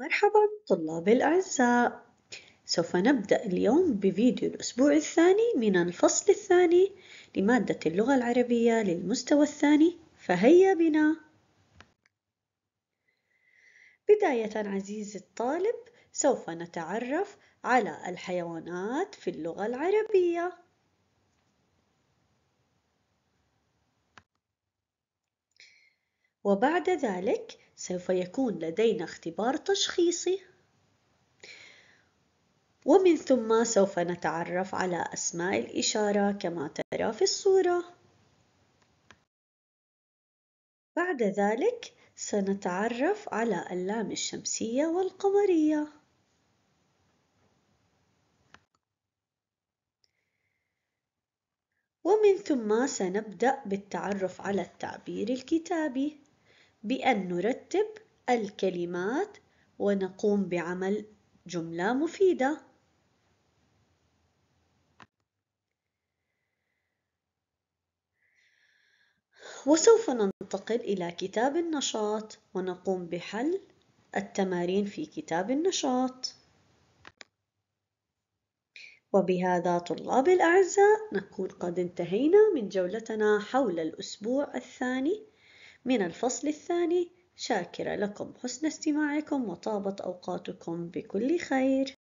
مرحبا طلابي الأعزاء سوف نبدأ اليوم بفيديو الأسبوع الثاني من الفصل الثاني لمادة اللغة العربية للمستوى الثاني فهيا بنا بداية عزيزي الطالب سوف نتعرف على الحيوانات في اللغة العربية وبعد ذلك سوف يكون لدينا اختبار تشخيصي ومن ثم سوف نتعرف على أسماء الإشارة كما ترى في الصورة بعد ذلك سنتعرف على اللام الشمسية والقمرية ومن ثم سنبدأ بالتعرف على التعبير الكتابي بأن نرتب الكلمات ونقوم بعمل جملة مفيدة وسوف ننتقل إلى كتاب النشاط ونقوم بحل التمارين في كتاب النشاط وبهذا طلاب الأعزاء نكون قد انتهينا من جولتنا حول الأسبوع الثاني من الفصل الثاني شاكرة لكم حسن استماعكم وطابت أوقاتكم بكل خير